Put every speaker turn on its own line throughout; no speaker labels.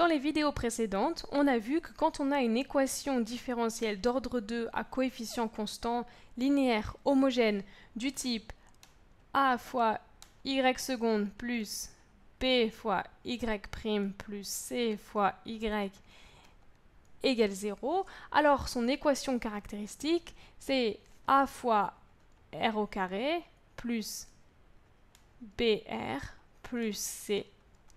Dans les vidéos précédentes, on a vu que quand on a une équation différentielle d'ordre 2 à coefficient constant, linéaire, homogène, du type a fois y seconde plus b fois y prime plus c fois y égale 0, alors son équation caractéristique, c'est a fois r au carré plus br plus c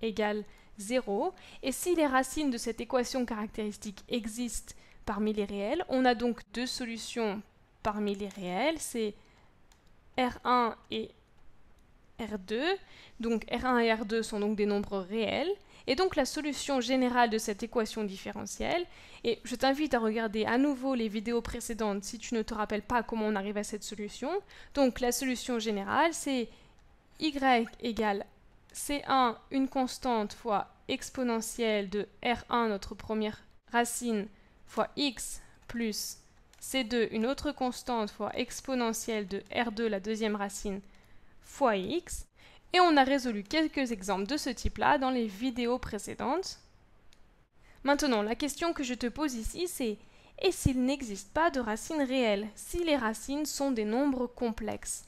égale 0. 0. Et si les racines de cette équation caractéristique existent parmi les réels, on a donc deux solutions parmi les réels, c'est R1 et R2. Donc R1 et R2 sont donc des nombres réels. Et donc la solution générale de cette équation différentielle, et je t'invite à regarder à nouveau les vidéos précédentes si tu ne te rappelles pas comment on arrive à cette solution. Donc la solution générale, c'est y égale C1, une constante, fois exponentielle de R1, notre première racine, fois x plus C2, une autre constante, fois exponentielle de R2, la deuxième racine, fois x. Et on a résolu quelques exemples de ce type-là dans les vidéos précédentes. Maintenant, la question que je te pose ici, c'est et s'il n'existe pas de racines réelles, si les racines sont des nombres complexes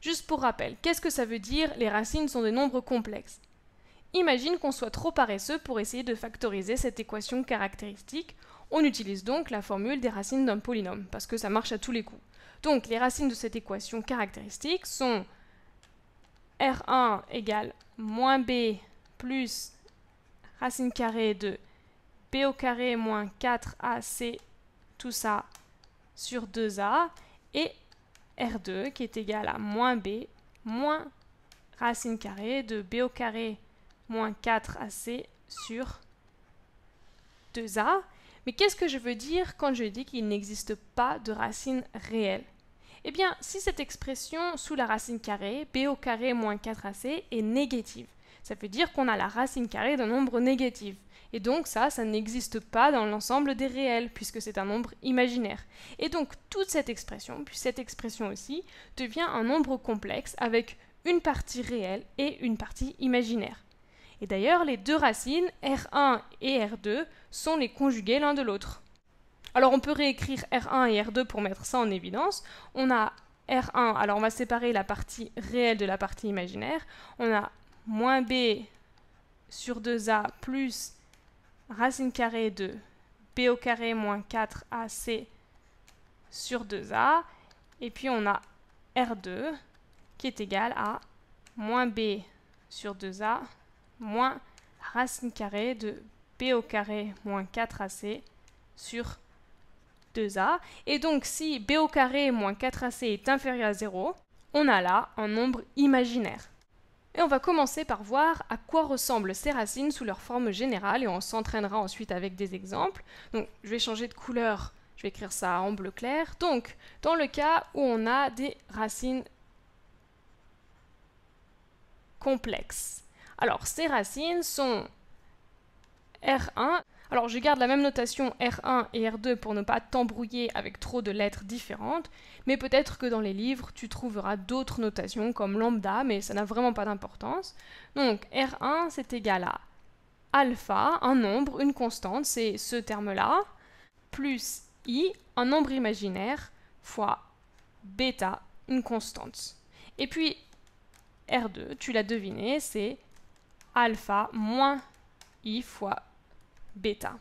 Juste pour rappel, qu'est-ce que ça veut dire les racines sont des nombres complexes Imagine qu'on soit trop paresseux pour essayer de factoriser cette équation caractéristique. On utilise donc la formule des racines d'un polynôme, parce que ça marche à tous les coups. Donc les racines de cette équation caractéristique sont R1 égale moins B plus racine carrée de B au carré moins 4AC, tout ça sur 2A, et R2 qui est égal à moins B moins racine carrée de B au carré moins 4AC sur 2A. Mais qu'est-ce que je veux dire quand je dis qu'il n'existe pas de racine réelle Eh bien, si cette expression sous la racine carrée, b au carré moins 4AC, est négative, ça veut dire qu'on a la racine carrée d'un nombre négatif. Et donc ça, ça n'existe pas dans l'ensemble des réels, puisque c'est un nombre imaginaire. Et donc toute cette expression, puis cette expression aussi, devient un nombre complexe avec une partie réelle et une partie imaginaire. Et d'ailleurs, les deux racines, R1 et R2, sont les conjugués l'un de l'autre. Alors on peut réécrire R1 et R2 pour mettre ça en évidence. On a R1, alors on va séparer la partie réelle de la partie imaginaire. On a moins B sur 2A plus racine carrée de B au carré moins 4AC sur 2A. Et puis on a R2 qui est égal à moins B sur 2A moins racine carrée de b au carré moins 4ac sur 2a. Et donc si b au carré moins 4ac est inférieur à 0, on a là un nombre imaginaire. Et on va commencer par voir à quoi ressemblent ces racines sous leur forme générale et on s'entraînera ensuite avec des exemples. Donc je vais changer de couleur, je vais écrire ça en bleu clair. Donc dans le cas où on a des racines complexes, alors, ces racines sont R1. Alors, je garde la même notation R1 et R2 pour ne pas t'embrouiller avec trop de lettres différentes, mais peut-être que dans les livres, tu trouveras d'autres notations comme lambda, mais ça n'a vraiment pas d'importance. Donc, R1, c'est égal à alpha, un nombre, une constante, c'est ce terme-là, plus i, un nombre imaginaire, fois bêta, une constante. Et puis, R2, tu l'as deviné, c'est alpha moins i fois bêta.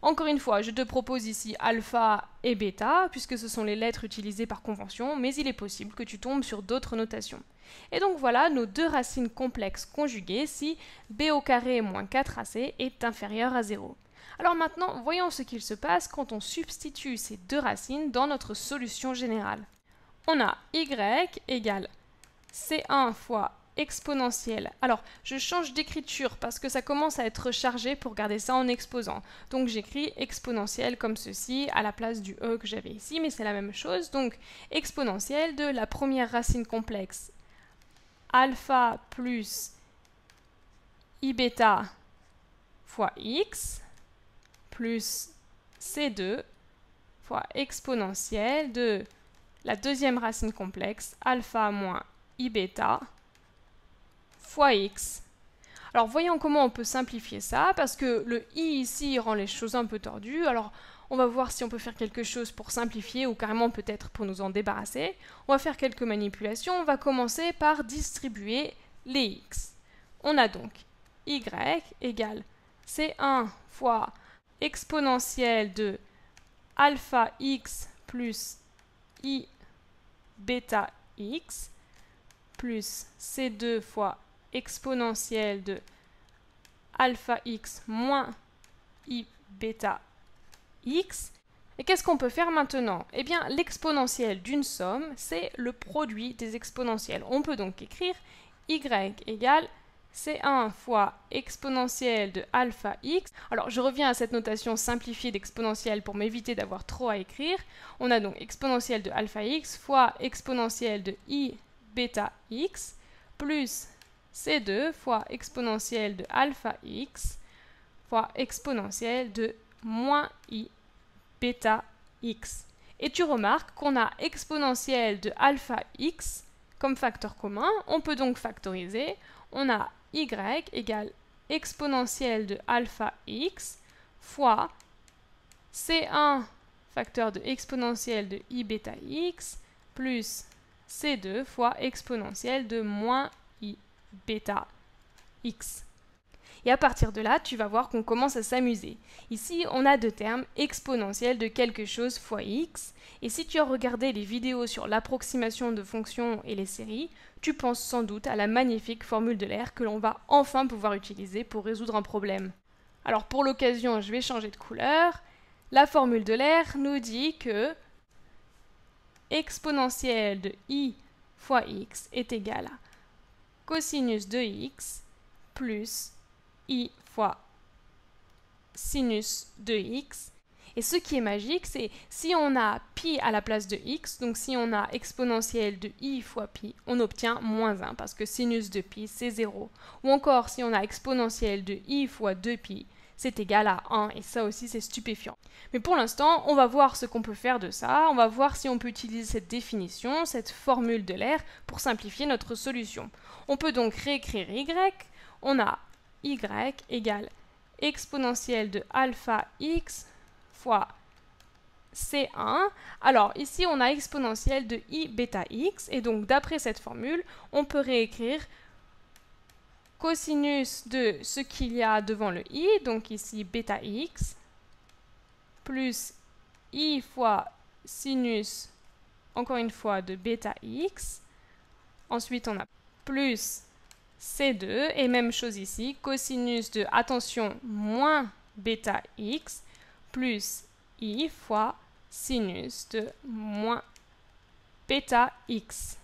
Encore une fois, je te propose ici alpha et bêta, puisque ce sont les lettres utilisées par convention, mais il est possible que tu tombes sur d'autres notations. Et donc voilà nos deux racines complexes conjuguées si b au carré moins 4ac est inférieur à 0. Alors maintenant, voyons ce qu'il se passe quand on substitue ces deux racines dans notre solution générale. On a y égale c1 fois exponentielle. Alors, je change d'écriture parce que ça commence à être chargé pour garder ça en exposant. Donc j'écris exponentielle comme ceci à la place du E que j'avais ici, mais c'est la même chose. Donc exponentielle de la première racine complexe alpha plus i bêta fois x plus c2 fois exponentielle de la deuxième racine complexe alpha moins i bêta fois x. Alors voyons comment on peut simplifier ça, parce que le i ici rend les choses un peu tordues. Alors on va voir si on peut faire quelque chose pour simplifier ou carrément peut-être pour nous en débarrasser. On va faire quelques manipulations. On va commencer par distribuer les x. On a donc y égale c1 fois exponentielle de alpha x plus i bêta x plus c2 fois exponentielle de alpha x moins i bêta x. Et qu'est-ce qu'on peut faire maintenant Eh bien, l'exponentielle d'une somme, c'est le produit des exponentielles. On peut donc écrire y égale C1 fois exponentielle de alpha x. Alors je reviens à cette notation simplifiée d'exponentielle pour m'éviter d'avoir trop à écrire. On a donc exponentielle de alpha x fois exponentielle de i bêta x plus C2 fois exponentielle de alpha x fois exponentielle de moins i bêta x. Et tu remarques qu'on a exponentielle de alpha x comme facteur commun. On peut donc factoriser. On a y égale exponentielle de alpha x fois c1 facteur de exponentielle de i bêta x plus c2 fois exponentielle de moins bêta x. Et à partir de là, tu vas voir qu'on commence à s'amuser. Ici, on a deux termes, exponentielle de quelque chose fois x, et si tu as regardé les vidéos sur l'approximation de fonctions et les séries, tu penses sans doute à la magnifique formule de l'air que l'on va enfin pouvoir utiliser pour résoudre un problème. Alors pour l'occasion, je vais changer de couleur. La formule de l'air nous dit que exponentielle de i fois x est égal à cosinus de x plus i fois sinus de x. Et ce qui est magique, c'est si on a pi à la place de x, donc si on a exponentielle de i fois pi, on obtient moins 1 parce que sinus de pi, c'est 0. Ou encore, si on a exponentielle de i fois 2pi, c'est égal à 1 et ça aussi c'est stupéfiant. Mais pour l'instant, on va voir ce qu'on peut faire de ça, on va voir si on peut utiliser cette définition, cette formule de l'air pour simplifier notre solution. On peut donc réécrire y, on a y égale exponentielle de alpha x fois C1. Alors ici, on a exponentielle de i bêta x, et donc d'après cette formule, on peut réécrire cosinus de ce qu'il y a devant le i, donc ici bêta x, plus i fois sinus, encore une fois, de bêta x. Ensuite, on a plus C2, et même chose ici, cosinus de, attention, moins bêta x, plus i fois sinus de moins bêta x.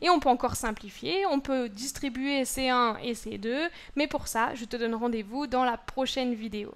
Et on peut encore simplifier, on peut distribuer C1 et C2, mais pour ça, je te donne rendez-vous dans la prochaine vidéo.